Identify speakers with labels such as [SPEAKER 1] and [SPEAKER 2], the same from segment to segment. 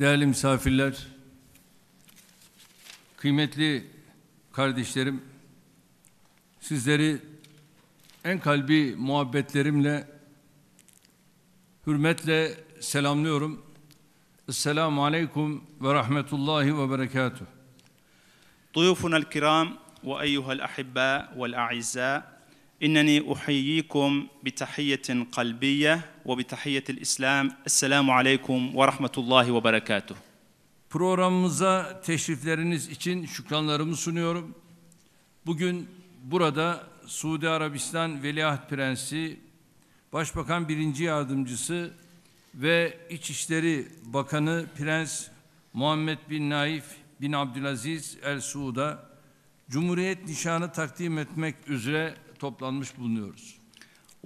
[SPEAKER 1] Değerli misafirler, kıymetli kardeşlerim, sizleri en kalbi muhabbetlerimle, hürmetle selamlıyorum. Esselamu Aleyküm ve Rahmetullahi ve Berekatuhu. Duyufunel
[SPEAKER 2] kiram ve eyyuhel ahibba vel a'izza إنني أحييكم بتحية قلبية وبتحية الإسلام السلام ve ورحمة ve وبركاته
[SPEAKER 1] Programımıza teşrifleriniz için şükranlarımı sunuyorum. Bugün burada Suudi Arabistan Veliaht Prensi, Başbakan Birinci Yardımcısı ve İçişleri Bakanı Prens Muhammed bin Naif bin Abdülaziz El Suud'a Cumhuriyet nişanı takdim etmek üzere toplanmış bulunuyoruz.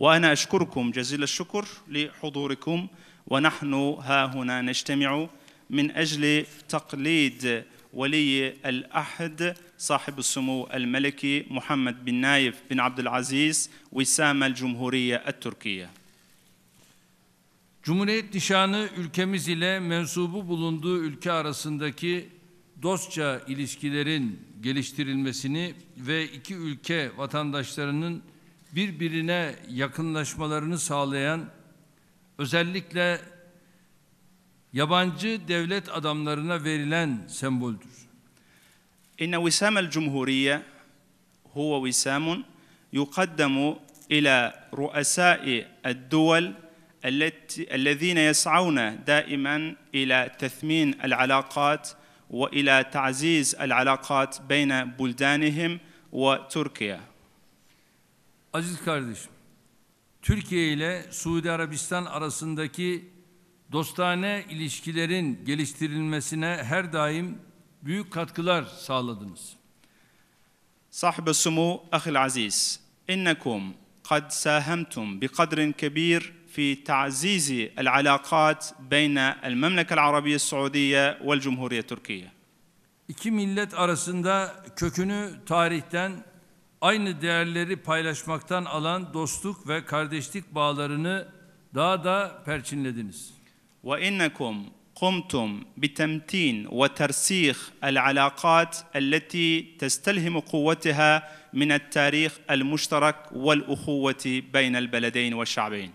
[SPEAKER 2] وأنا أشكركم جزيل الشكر لحضوركم ونحن ها هنا نجتمع من أجل تقليد ولي الأحد صاحب السمو الملكي محمد بن نايف بن عبد العزيز وسام الجمهورية
[SPEAKER 1] التركية Cumhuriyet nişanı ülkemiz ile mensubu bulunduğu ülke arasındaki dostça ilişkilerin geliştirilmesini ve iki ülke vatandaşlarının birbirine yakınlaşmalarını sağlayan özellikle yabancı devlet adamlarına verilen semboldür. İnne visam
[SPEAKER 2] cumhuriye huve visamun yuqaddamu ila ruasai الدول التي الذين يسعون دائما إلى تثمين العلاقات وإلى تعزيز العلاقات بين بلدانهم
[SPEAKER 1] وتركيا. Aziz kardeşim, Türkiye ile Suudi Arabistan arasındaki dostane ilişkilerin geliştirilmesine her daim büyük katkılar sağladınız. صاحب السمو أخي العزيز إنكم قد ساهمتم
[SPEAKER 2] بقدر كبير في تعزيز العلاقات بين المملكة العربية السعودية والجمهورية التركية.
[SPEAKER 1] İki millet arasında kökünü tarihten aynı değerleri paylaşmaktan alan dostluk ve kardeşlik bağlarını daha da perçinlediniz. وإنكم
[SPEAKER 2] قمتم بتمتين وترسيخ العلاقات التي تستلهم قوتها من التاريخ المشترك والأخوة بين البلدين والشعبين.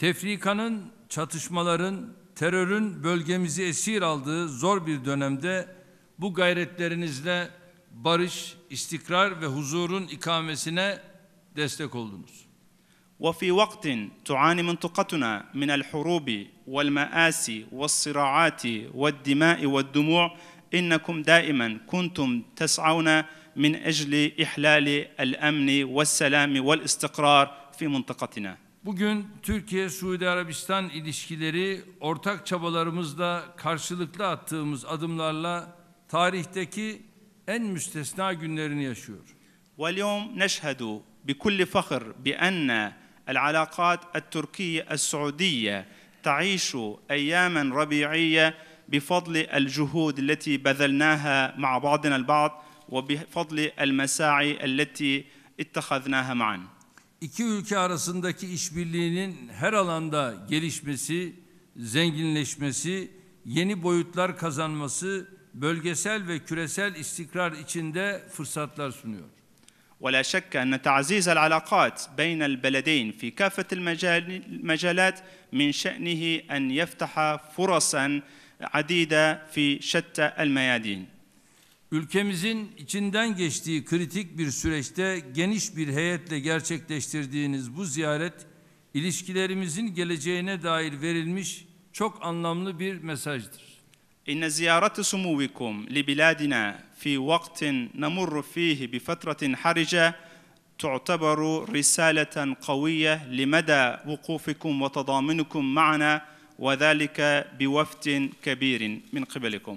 [SPEAKER 1] Tefrikanın, çatışmaların, terörün bölgemizi esir aldığı zor bir dönemde bu gayretlerinizle barış, istikrar ve huzurun ikamesine destek oldunuz.
[SPEAKER 2] وفي وقت تعاني منطقتنا من الحروب والمآسي والصراعات والدماء والدموع إنكم دائما كنتم تسعون من أجل إحلال الأمن والسلام والاستقرار في منطقتنا
[SPEAKER 1] Bugün Türkiye-Suudi Arabistan ilişkileri ortak çabalarımızla karşılıklı attığımız adımlarla tarihteki en müstesna günlerini yaşıyor. واليوم نشهد بكل فخر بأن
[SPEAKER 2] العلاقات التركية السعودية تعيش أياما ربيعية بفضل الجهود التي بذلناها مع بعضنا البعض وبفضل المساعي التي اتخذناها معا.
[SPEAKER 1] İki ülke arasındaki işbirliğinin her alanda gelişmesi, zenginleşmesi, yeni boyutlar kazanması bölgesel ve küresel istikrar içinde fırsatlar sunuyor.
[SPEAKER 2] ولا شك أن تعزيز العلاقات بين البلدين في كافة المجالات من شأنه أن يفتح فرصا عديدة في شتى الميادين
[SPEAKER 1] Ülkemizin içinden geçtiği kritik bir süreçte geniş bir heyetle gerçekleştirdiğiniz bu ziyaret ilişkilerimizin geleceğine dair verilmiş çok anlamlı bir
[SPEAKER 2] mesajdır. إن li biladina fi في وقت نمر bi بفترة حرجة تعتبر رسالة قوية لمدى وقوفكم وتضامنكم معنا وذلك بوفد كبير من قبلكم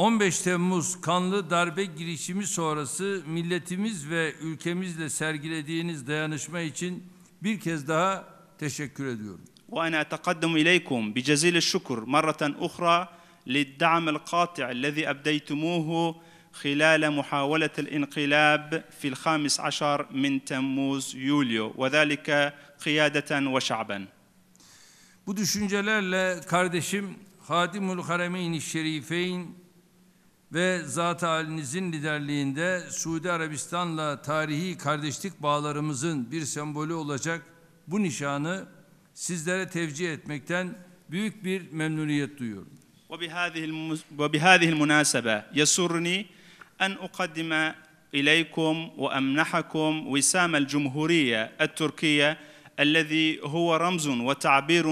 [SPEAKER 1] 15 Temmuz kanlı darbe girişimi sonrası milletimiz ve ülkemizle sergilediğiniz dayanışma için bir kez daha
[SPEAKER 2] teşekkür ediyorum. وأنا أتقدم إليكم بجزيل الشكر مرة أخرى للدعم القاطع الذي أبديتموه خلال محاولة الانقلاب في الخامس عشر من تموز يوليو وذلك قيادة وشعبا
[SPEAKER 1] Bu düşüncelerle kardeşim Hadimul Haremeyni Şerifeyn ve zat halinizin liderliğinde Suudi Arabistan'la tarihi kardeşlik bağlarımızın bir sembolü olacak bu nişanı sizlere tevcih etmekten büyük bir memnuniyet duyuyorum. وبهذه المناسبة يسرني
[SPEAKER 2] أن أقدم إليكم وأمنحكم وسام الجمهورية التركية الذي هو رمز وتعبير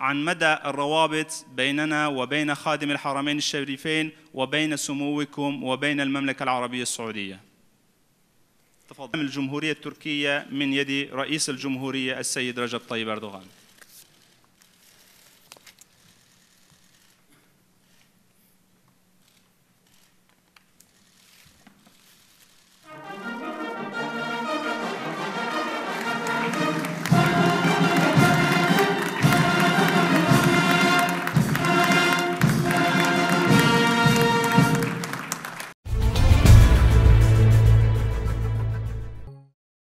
[SPEAKER 2] عن مدى الروابط بيننا وبين خادم الحرمين الشريفين وبين سموكم وبين المملكة العربية السعودية تفضل الجمهورية التركية من يد رئيس الجمهورية السيد رجب طيب أردوغان